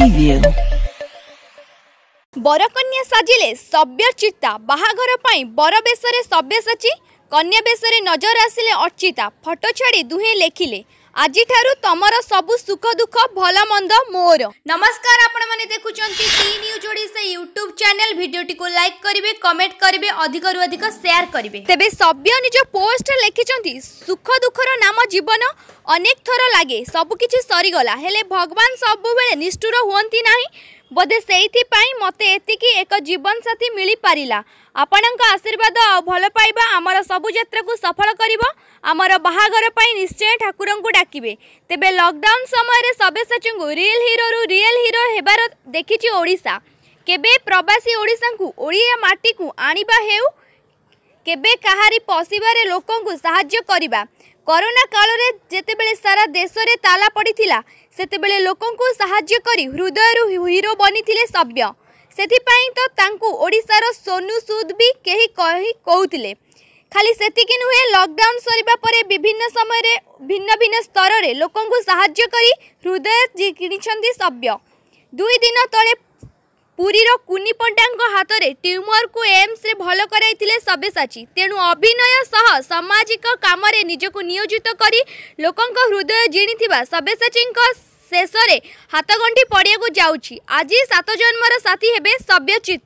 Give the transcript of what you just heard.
ବରକନ୍ୟା ସାଜିଲେ ସବ୍ୟଚିତା ବାହାଘର ପାଇଁ ବର ବେଶରେ ସବ୍ୟସାଚୀ କନ୍ୟା ବେଶରେ ନଜର ଆସିଲେ ଅର୍ଚିତା ଫଟୋ ଛାଡ଼ି ଦୁହେଁ ଲେଖିଲେ ଆଜିଠାରୁ ତମର ସବୁ ସୁଖ ଦୁଃଖ ଭଲ ମନ୍ଦ ମୋର ନମସ୍କାର ଆପଣମାନେ ଦେଖୁଛନ୍ତି T news Odisha YouTube channel ଭିଡ଼ିଓଟିକୁ ଲାଇକ୍ କରିବେ କମେଣ୍ଟ କରିବେ ଅଧିକରୁ ଅଧିକ ସେୟାର କରିବେ ତେବେ ସଭ୍ୟ ନିଜ ପୋଷ୍ଟରେ ଲେଖିଛନ୍ତି ସୁଖ ଦୁଃଖର ନାମ ଜୀବନ ଅନେକ ଥର ଲାଗେ ସବୁକିଛି ସରିଗଲା ହେଲେ ଭଗବାନ ସବୁବେଳେ ନିଷ୍ଠୁର ହୁଅନ୍ତି ନାହିଁ ବୋଧେ ସେଇଥିପାଇଁ ମୋତେ ଏତିକି ଏକ ଜୀବନସାଥୀ ମିଳିପାରିଲା ଆପଣଙ୍କ ଆଶୀର୍ବାଦ ଆଉ ଭଲ ପାଇବା ଆମର ସବୁ ଯାତ୍ରାକୁ ସଫଳ କରିବ ଆମର ବାହାଘର ପାଇଁ ନିଶ୍ଚୟ ଠାକୁରଙ୍କୁ ଡାକିବେ ତେବେ ଲକଡାଉନ ସମୟରେ ସବ୍ୟସାଚୀଙ୍କୁ ରିଏଲ ହିରୋରୁ ରିଏଲ ହିରୋ ହେବାର ଦେଖିଛି ଓଡ଼ିଶା କେବେ ପ୍ରବାସୀ ଓଡ଼ିଶାଙ୍କୁ ଓଡ଼ିଆ ମାଟିକୁ ଆଣିବା ହେଉ କେବେ କାହାରି ପଶିବାରେ ଲୋକଙ୍କୁ ସାହାଯ୍ୟ କରିବା କରୋନା କାଳରେ ଯେତେବେଳେ ସାରା ଦେଶରେ ତାଲା ପଡ଼ିଥିଲା ସେତେବେଳେ ଲୋକଙ୍କୁ ସାହାଯ୍ୟ କରି ହୃଦୟରୁ ହିରୋ ବନିଥିଲେ ସଭ୍ୟ ସେଥିପାଇଁ ତ ତାଙ୍କୁ ଓଡ଼ିଶାର ସୋନୁ ସୁଦ୍ ବି କେହି କହି କହୁଥିଲେ ଖାଲି ସେତିକି ନୁହେଁ ଲକଡାଉନ୍ ସରିବା ପରେ ବିଭିନ୍ନ ସମୟରେ ଭିନ୍ନ ଭିନ୍ନ ସ୍ତରରେ ଲୋକଙ୍କୁ ସାହାଯ୍ୟ କରି ହୃଦୟ କିଣିଛନ୍ତି ସଭ୍ୟ ଦୁଇ ଦିନ ତଳେ ପୁରୀର କୁନି ପଣ୍ଡାଙ୍କ ହାତରେ ଟ୍ୟୁମରକୁ ଏମ୍ସରେ ଭଲ କରାଇଥିଲେ ସବ୍ୟସାଚୀ ତେଣୁ ଅଭିନୟ ସହ ସାମାଜିକ କାମରେ ନିଜକୁ ନିୟୋଜିତ କରି ଲୋକଙ୍କ ହୃଦୟ ଜିଣିଥିବା ସବ୍ୟସାଚୀଙ୍କ ଶେଷରେ ହାତଗଣ୍ଠି ପଡ଼ିଆକୁ ଯାଉଛି ଆଜି ସାତ ଜନ୍ମର ସାଥୀ ହେବେ ସବ୍ୟଚିତ